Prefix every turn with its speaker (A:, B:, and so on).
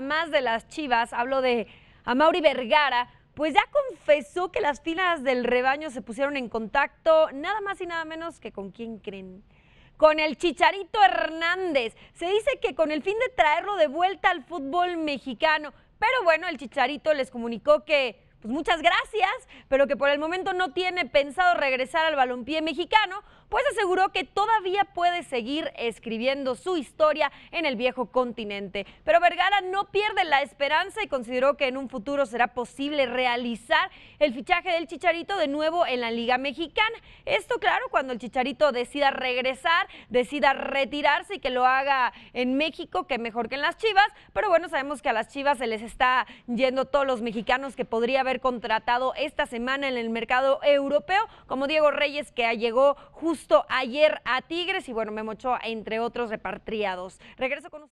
A: Más de las Chivas, hablo de Amauri Vergara, pues ya confesó que las filas del rebaño se pusieron en contacto nada más y nada menos que con quién creen. Con el Chicharito Hernández. Se dice que con el fin de traerlo de vuelta al fútbol mexicano. Pero bueno, el Chicharito les comunicó que pues muchas gracias, pero que por el momento no tiene pensado regresar al balompié mexicano pues aseguró que todavía puede seguir escribiendo su historia en el viejo continente. Pero Vergara no pierde la esperanza y consideró que en un futuro será posible realizar el fichaje del Chicharito de nuevo en la Liga Mexicana. Esto claro, cuando el Chicharito decida regresar, decida retirarse y que lo haga en México, que mejor que en las Chivas. Pero bueno, sabemos que a las Chivas se les está yendo todos los mexicanos que podría haber contratado esta semana en el mercado europeo, como Diego Reyes, que llegó justo justo ayer a Tigres y bueno, me mochó entre otros repatriados. Regreso con